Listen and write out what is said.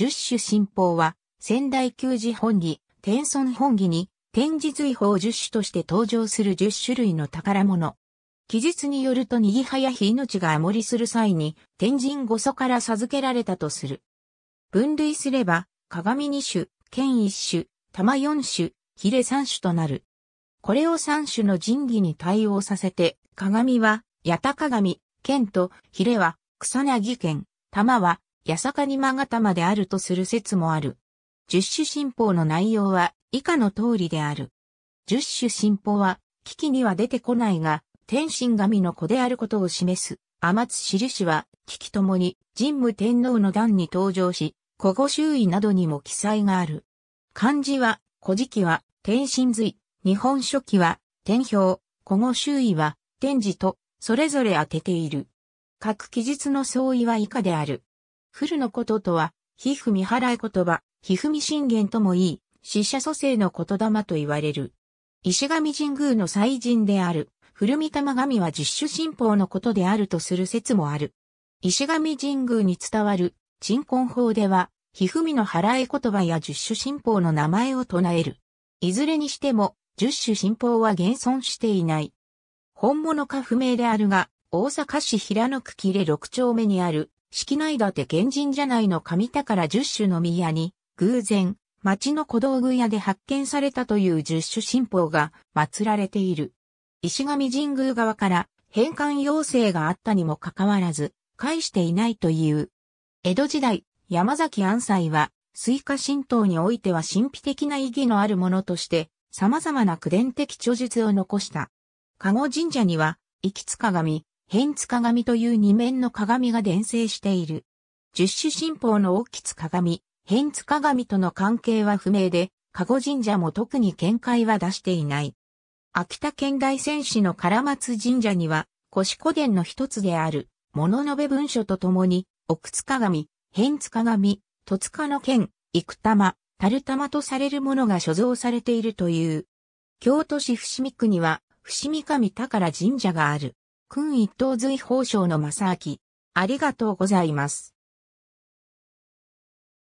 十種新法は、仙台旧字本義、天孫本義に、天字随法十種として登場する十種類の宝物。記述によるとにぎはやひ命が守りする際に、天神五祖から授けられたとする。分類すれば、鏡二種、剣一種、玉四種、ヒレ三種となる。これを三種の神器に対応させて、鏡は、八田鏡、剣と、ヒレは、草薙剣、玉は、八坂にたまであるとする説もある。十種新法の内容は以下の通りである。十種新法は、危機には出てこないが、天神神の子であることを示す。天津印は、危機ともに神武天皇の段に登場し、古語周囲などにも記載がある。漢字は、古事記は、天神髄、日本書記は、天表、古語周囲は、天字と、それぞれ当てている。各記述の相違は以下である。古のこととは、皮膚見払い言葉、皮膚見信玄ともいい、死者蘇生の言霊と言われる。石神神宮の祭神である、古見玉神は十種神宝のことであるとする説もある。石神神宮に伝わる、鎮魂法では、ひふみの払い言葉や十種神宝の名前を唱える。いずれにしても、十種神宝は現存していない。本物か不明であるが、大阪市平野区切れ六丁目にある式内立賢神社内の神宝十種の宮に、偶然、町の小道具屋で発見されたという十種神宝が祀られている。石神神宮側から返還要請があったにもかかわらず、返していないという。江戸時代、山崎安西は、水化神道においては神秘的な意義のあるものとして、様々な古伝的著述を残した。加護神社には、生きつ鏡、変つ鏡という二面の鏡が伝生している。十種神宝の大吉鏡、変つ鏡との関係は不明で、加護神社も特に見解は出していない。秋田県大仙市の唐松神社には、腰古殿の一つである、物のべ文書とともに、奥津鏡、変津鏡、戸塚の剣、生玉、樽玉とされるものが所蔵されているという。京都市伏見区には、伏見神宝神社がある。君一等随法省の正明。ありがとうございます。